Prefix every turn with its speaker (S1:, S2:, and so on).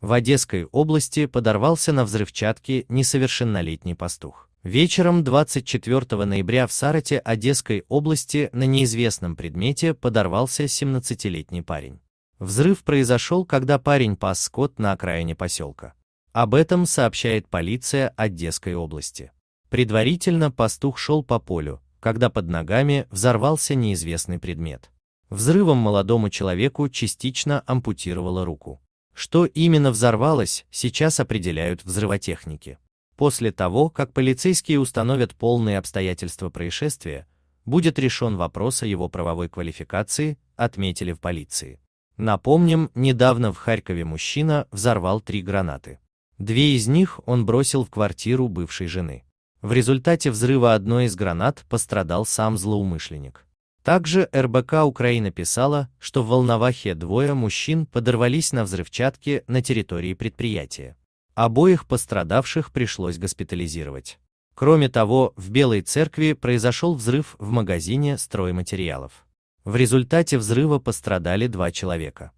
S1: В Одесской области подорвался на взрывчатке несовершеннолетний пастух. Вечером 24 ноября в Сарате Одесской области на неизвестном предмете подорвался 17-летний парень. Взрыв произошел, когда парень пас скот на окраине поселка. Об этом сообщает полиция Одесской области. Предварительно пастух шел по полю, когда под ногами взорвался неизвестный предмет. Взрывом молодому человеку частично ампутировала руку. Что именно взорвалось, сейчас определяют взрывотехники. После того, как полицейские установят полные обстоятельства происшествия, будет решен вопрос о его правовой квалификации, отметили в полиции. Напомним, недавно в Харькове мужчина взорвал три гранаты. Две из них он бросил в квартиру бывшей жены. В результате взрыва одной из гранат пострадал сам злоумышленник. Также РБК Украина писала, что в Волновахе двое мужчин подорвались на взрывчатке на территории предприятия. Обоих пострадавших пришлось госпитализировать. Кроме того, в Белой церкви произошел взрыв в магазине стройматериалов. В результате взрыва пострадали два человека.